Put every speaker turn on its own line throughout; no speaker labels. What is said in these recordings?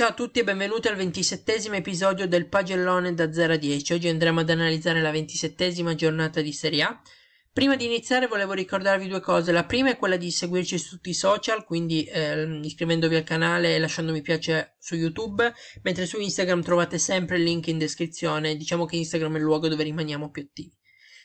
Ciao a tutti e benvenuti al ventisettesimo episodio del pagellone da 0 a 10. Oggi andremo ad analizzare la ventisettesima giornata di Serie A. Prima di iniziare volevo ricordarvi due cose. La prima è quella di seguirci su tutti i social, quindi eh, iscrivendovi al canale e lasciando mi piace su YouTube, mentre su Instagram trovate sempre il link in descrizione. Diciamo che Instagram è il luogo dove rimaniamo più attivi.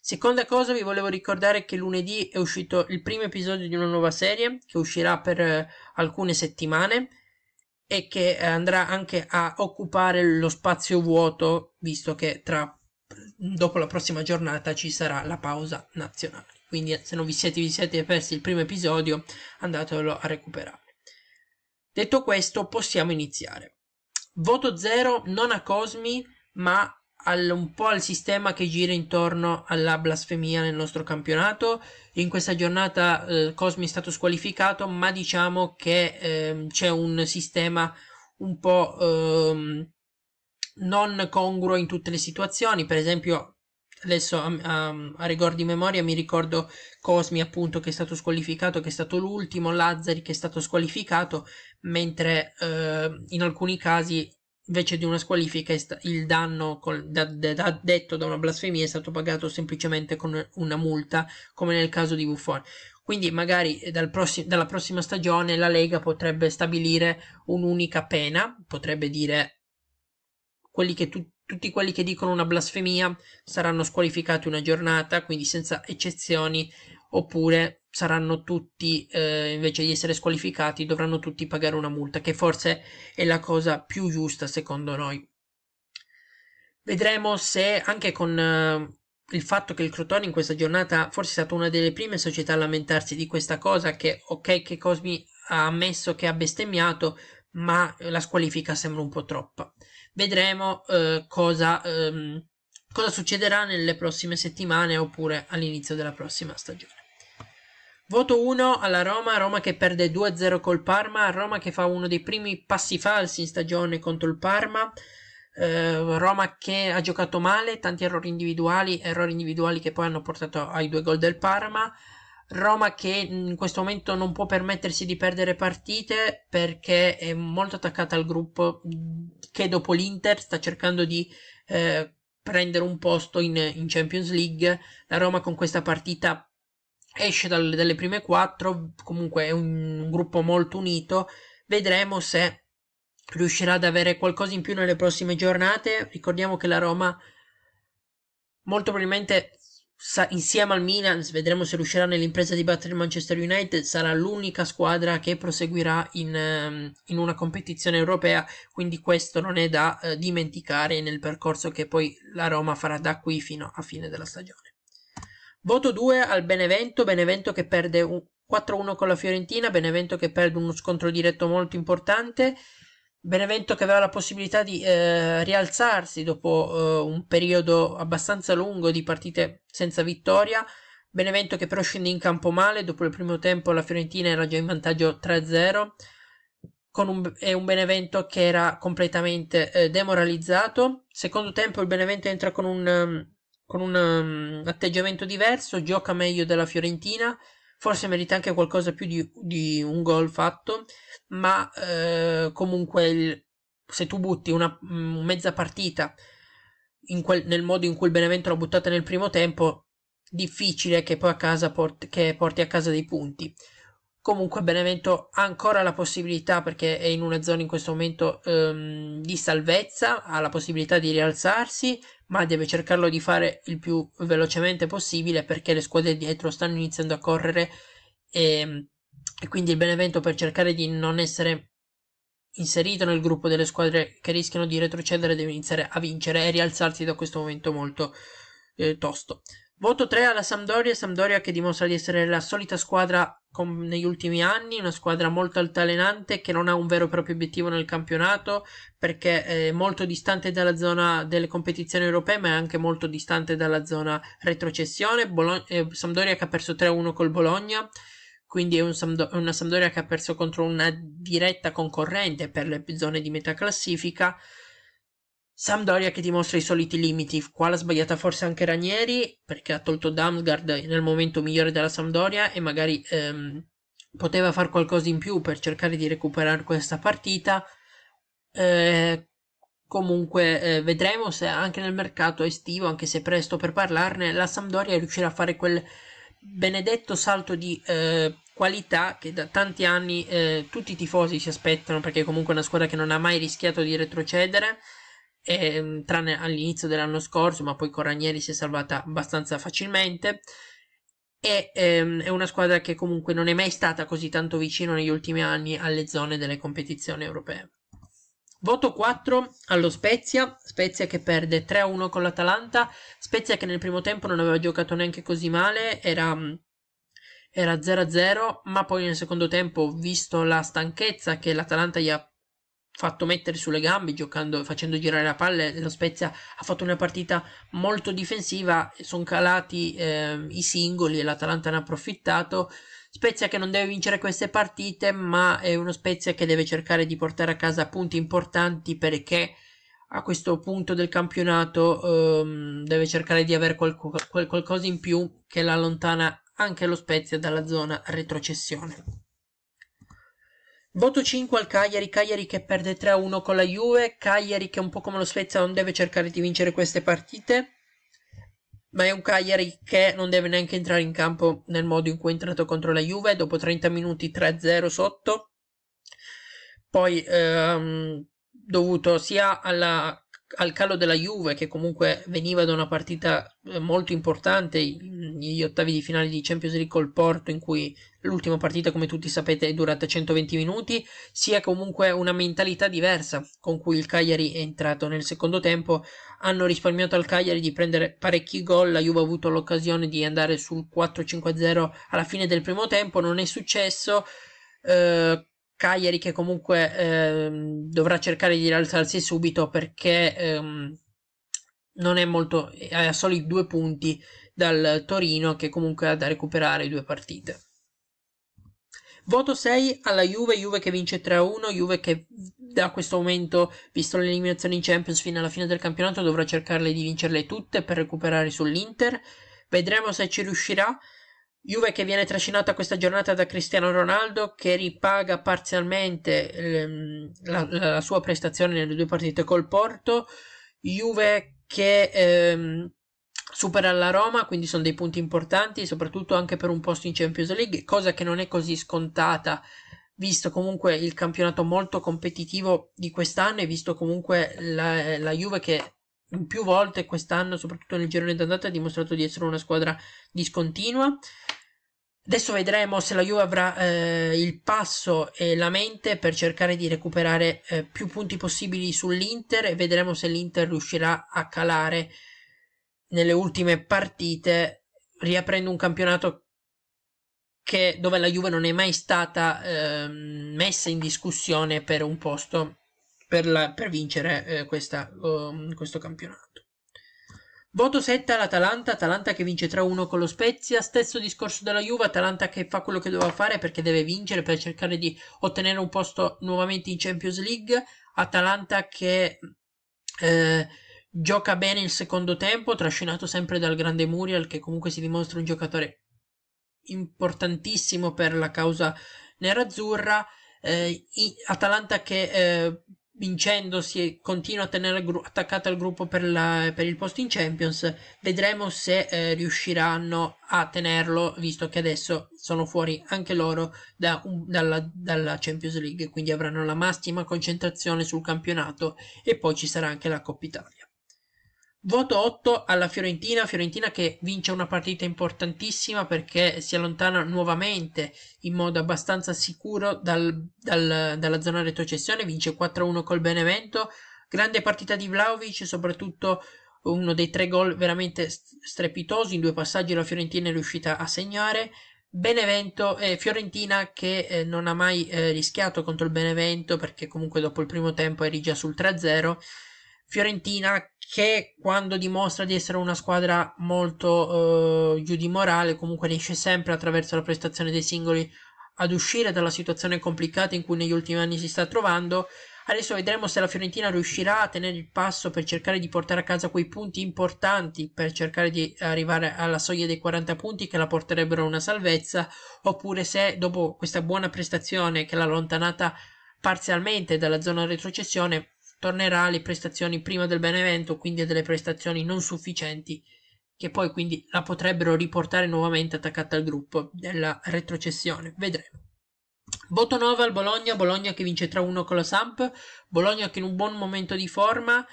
Seconda cosa, vi volevo ricordare che lunedì è uscito il primo episodio di una nuova serie che uscirà per eh, alcune settimane e che andrà anche a occupare lo spazio vuoto, visto che tra, dopo la prossima giornata ci sarà la pausa nazionale. Quindi eh, se non vi siete, vi siete persi il primo episodio, andatelo a recuperare. Detto questo, possiamo iniziare. Voto 0 non a Cosmi, ma al, un po' al sistema che gira intorno alla blasfemia nel nostro campionato. In questa giornata eh, Cosmi è stato squalificato, ma diciamo che eh, c'è un sistema un po' ehm, non congruo in tutte le situazioni. Per esempio, adesso a, a, a rigor di memoria mi ricordo Cosmi appunto che è stato squalificato, che è stato l'ultimo, Lazzari che è stato squalificato, mentre eh, in alcuni casi invece di una squalifica il danno col, da, da, detto da una blasfemia è stato pagato semplicemente con una multa come nel caso di Buffon quindi magari eh, dal prossimo, dalla prossima stagione la Lega potrebbe stabilire un'unica pena potrebbe dire quelli che tu, tutti quelli che dicono una blasfemia saranno squalificati una giornata quindi senza eccezioni oppure saranno tutti, eh, invece di essere squalificati, dovranno tutti pagare una multa, che forse è la cosa più giusta secondo noi. Vedremo se anche con eh, il fatto che il Crotone in questa giornata forse è stata una delle prime società a lamentarsi di questa cosa, che ok che Cosmi ha ammesso che ha bestemmiato, ma la squalifica sembra un po' troppa. Vedremo eh, cosa, ehm, cosa succederà nelle prossime settimane oppure all'inizio della prossima stagione. Voto 1 alla Roma, Roma che perde 2-0 col Parma, Roma che fa uno dei primi passi falsi in stagione contro il Parma, eh, Roma che ha giocato male, tanti errori individuali, errori individuali che poi hanno portato ai due gol del Parma, Roma che in questo momento non può permettersi di perdere partite perché è molto attaccata al gruppo mm, che dopo l'Inter sta cercando di... Eh, prendere un posto in, in Champions League la Roma con questa partita esce dal, dalle prime quattro, comunque è un, un gruppo molto unito, vedremo se riuscirà ad avere qualcosa in più nelle prossime giornate, ricordiamo che la Roma molto probabilmente insieme al Milan, vedremo se riuscirà nell'impresa di battere il Manchester United, sarà l'unica squadra che proseguirà in, ehm, in, una competizione europea, quindi questo non è da eh, dimenticare nel percorso che poi la Roma farà da qui fino a fine della stagione. Voto 2 al Benevento, Benevento che perde 4-1 con la Fiorentina, Benevento che perde uno scontro diretto molto importante, Benevento che aveva la possibilità di eh, rialzarsi dopo eh, un periodo abbastanza lungo di partite senza vittoria, Benevento che però scende in campo male, dopo il primo tempo la Fiorentina era già in vantaggio 3-0, con un, e un Benevento che era completamente eh, demoralizzato. Secondo tempo il Benevento entra con un ehm, con un um, atteggiamento diverso, gioca meglio della Fiorentina, forse merita anche qualcosa più di, di un gol fatto, ma eh, comunque il, se tu butti una mh, mm, mezza partita quel, nel modo in cui il Benevento l'ha buttata nel primo tempo, difficile che poi a casa port- che porti a casa dei punti. Comunque Benevento ha ancora la possibilità, perché è in una zona in questo momento ehm, di salvezza, ha la possibilità di rialzarsi, ma deve cercarlo di fare il più velocemente possibile perché le squadre dietro stanno iniziando a correre e, ehm, e quindi il Benevento per cercare di non essere inserito nel gruppo delle squadre che rischiano di retrocedere deve iniziare a vincere e rialzarsi da questo momento molto eh, tosto. Voto 3 alla Sampdoria, Sampdoria che dimostra di essere la solita squadra con, negli ultimi anni, una squadra molto altalenante che non ha un vero e proprio obiettivo nel campionato perché è molto distante dalla zona delle competizioni europee ma è anche molto distante dalla zona retrocessione. Bologna, eh, Sampdoria che ha perso 3-1 col Bologna, quindi è un Sampdo- una Sampdoria che ha perso contro una diretta concorrente per le zone di metà classifica Sampdoria che dimostra i soliti limiti, qua l'ha sbagliata forse anche Ranieri perché ha tolto Damsgaard nel momento migliore della Sampdoria e magari ehm, poteva fare qualcosa in più per cercare di recuperare questa partita. Eh, comunque eh, vedremo se anche nel mercato estivo, anche se presto per parlarne, la Sampdoria riuscirà a fare quel benedetto salto di eh, qualità che da tanti anni eh, tutti i tifosi si aspettano perché comunque è una squadra che non ha mai rischiato di retrocedere e, ehm, tranne all'inizio dell'anno scorso, ma poi con Ranieri si è salvata abbastanza facilmente. E ehm, è una squadra che comunque non è mai stata così tanto vicino negli ultimi anni alle zone delle competizioni europee. Voto 4 allo Spezia, Spezia che perde 3-1 con l'Atalanta, Spezia che nel primo tempo non aveva giocato neanche così male, era, era 0-0, ma poi nel secondo tempo, visto la stanchezza che l'Atalanta gli ha fatto mettere sulle gambe giocando, facendo girare la palla lo Spezia ha fatto una partita molto difensiva sono calati eh, i singoli e l'Atalanta ne ha approfittato Spezia che non deve vincere queste partite ma è uno Spezia che deve cercare di portare a casa punti importanti perché a questo punto del campionato ehm, deve cercare di avere qual- qual- qualcosa in più che la allontana anche lo Spezia dalla zona retrocessione Voto 5 al Cagliari, Cagliari che perde 3-1 con la Juve, Cagliari che un po' come lo Svezia non deve cercare di vincere queste partite, ma è un Cagliari che non deve neanche entrare in campo nel modo in cui è entrato contro la Juve, dopo 30 minuti 3-0 sotto, poi ehm, dovuto sia alla al calo della Juve che comunque veniva da una partita eh, molto importante gli ottavi di finale di Champions League col Porto in cui l'ultima partita come tutti sapete è durata 120 minuti sia comunque una mentalità diversa con cui il Cagliari è entrato nel secondo tempo hanno risparmiato al Cagliari di prendere parecchi gol la Juve ha avuto l'occasione di andare sul 4-5-0 alla fine del primo tempo non è successo eh, Cagliari che comunque ehm, dovrà cercare di rialzarsi subito perché ehm, non è molto, ha a soli due punti dal Torino che comunque ha da recuperare due partite. Voto 6 alla Juve, Juve che vince 3-1, Juve che da questo momento, visto l'eliminazione in Champions fino alla fine del campionato, dovrà cercare di vincerle tutte per recuperare sull'Inter. Vedremo se ci riuscirà. Juve che viene trascinata questa giornata da Cristiano Ronaldo che ripaga parzialmente ehm, la, la, sua prestazione nelle due partite col Porto, Juve che ehm, supera la Roma, quindi sono dei punti importanti, soprattutto anche per un posto in Champions League, cosa che non è così scontata visto comunque il campionato molto competitivo di quest'anno e visto comunque la, la Juve che più volte quest'anno, soprattutto nel girone d'andata, ha dimostrato di essere una squadra discontinua. Adesso vedremo se la Juve avrà eh, il passo e la mente per cercare di recuperare eh, più punti possibili sull'Inter e vedremo se l'Inter riuscirà a calare nelle ultime partite, riaprendo un campionato che, dove la Juve non è mai stata eh, messa in discussione per un posto per, la, per vincere eh, questa, um, questo campionato. Voto 7 all'Atalanta, Atalanta che vince 3-1 con lo Spezia, stesso discorso della Juve, Atalanta che fa quello che doveva fare perché deve vincere per cercare di ottenere un posto nuovamente in Champions League, Atalanta che eh, gioca bene il secondo tempo, trascinato sempre dal grande Muriel che comunque si dimostra un giocatore importantissimo per la causa nerazzurra, eh, Atalanta che eh, vincendo si continua a tenere attaccato al gruppo per, la, per, il posto in Champions vedremo se eh, riusciranno a tenerlo visto che adesso sono fuori anche loro da, um, dalla, dalla, Champions League quindi avranno la massima concentrazione sul campionato e poi ci sarà anche la Coppa Italia Voto 8 alla Fiorentina, Fiorentina che vince una partita importantissima perché si allontana nuovamente in modo abbastanza sicuro dal, dal, dalla zona retrocessione, vince 4-1 col Benevento, grande partita di Vlaovic, soprattutto uno dei tre gol veramente strepitosi, in due passaggi la Fiorentina è riuscita a segnare, Benevento e Fiorentina che eh, non ha mai eh, rischiato contro il Benevento perché comunque dopo il primo tempo eri già sul 3-0 Fiorentina che quando dimostra di essere una squadra molto eh, giù di morale comunque riesce sempre attraverso la prestazione dei singoli ad uscire dalla situazione complicata in cui negli ultimi anni si sta trovando adesso vedremo se la Fiorentina riuscirà a tenere il passo per cercare di portare a casa quei punti importanti per cercare di arrivare alla soglia dei 40 punti che la porterebbero a una salvezza oppure se dopo questa buona prestazione che l'ha allontanata parzialmente dalla zona retrocessione tornerà alle prestazioni prima del Benevento, quindi a delle prestazioni non sufficienti che poi quindi la potrebbero riportare nuovamente attaccata al gruppo della retrocessione. Vedremo. Voto 9 al Bologna, Bologna che vince 3-1 con la Samp, Bologna che in un buon momento di forma,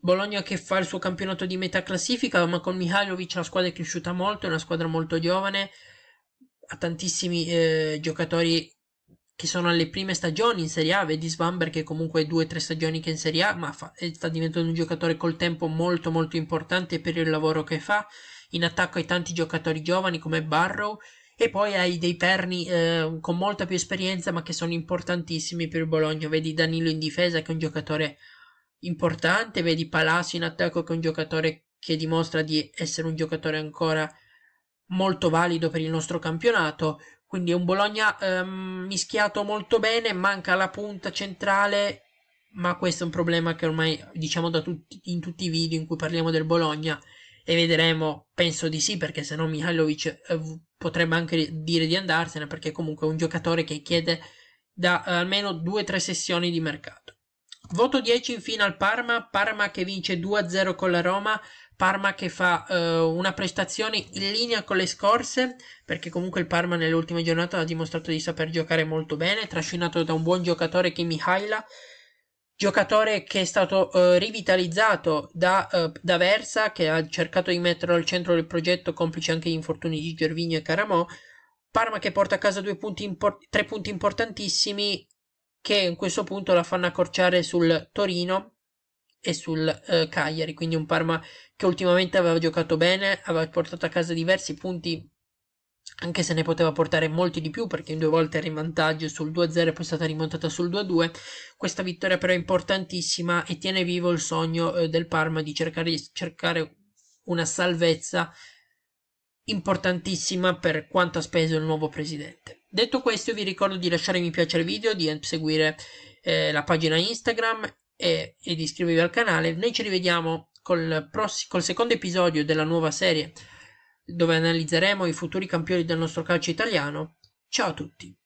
Bologna che fa il suo campionato di metà classifica, ma con Mihailovic la squadra è cresciuta molto, è una squadra molto giovane, ha tantissimi eh, giocatori che sono alle prime stagioni in Serie A, vedi Svamber che comunque è due o tre stagioni che è in Serie A, ma fa, sta diventando un giocatore col tempo molto molto importante per il lavoro che fa, in attacco ai tanti giocatori giovani come Barrow, e poi hai dei perni eh, con molta più esperienza ma che sono importantissimi per il Bologna, vedi Danilo in difesa che è un giocatore importante, vedi Palacio in attacco che è un giocatore che dimostra di essere un giocatore ancora molto valido per il nostro campionato, quindi è un Bologna ehm, mischiato molto bene, manca la punta centrale, ma questo è un problema che ormai diciamo tutti, in tutti i video in cui parliamo del Bologna e vedremo, penso di sì, perché se no Mihailovic eh, potrebbe anche dire di andarsene, perché comunque è un giocatore che chiede da eh, almeno 2-3 sessioni di mercato. Voto 10 infine al Parma, Parma che vince 2-0 con la Roma, Parma che fa eh, una prestazione in linea con le scorse, perché comunque il Parma nell'ultima giornata ha dimostrato di saper giocare molto bene, trascinato da un buon giocatore che è Mihaila, giocatore che è stato eh, rivitalizzato da, eh, da, Versa, che ha cercato di metterlo al centro del progetto, complice anche gli infortuni di Gervinio e Caramò, Parma che porta a casa punti import- tre punti importantissimi che in questo punto la fanno accorciare sul Torino e sul eh, Cagliari, quindi un Parma che ultimamente aveva giocato bene, aveva portato a casa diversi punti, anche se ne poteva portare molti di più perché in due volte era in vantaggio sul 2-0 e poi è stata rimontata sul 2-2. Questa vittoria però è importantissima e tiene vivo il sogno eh, del Parma di cercare, cercare una salvezza importantissima per quanto ha speso il nuovo presidente. Detto questo vi ricordo di lasciare mi piace al video, di seguire eh, la pagina Instagram e, e, di iscrivervi al canale. Noi ci rivediamo col, col secondo episodio della nuova serie dove analizzeremo i futuri campioni del nostro calcio italiano. Ciao a tutti!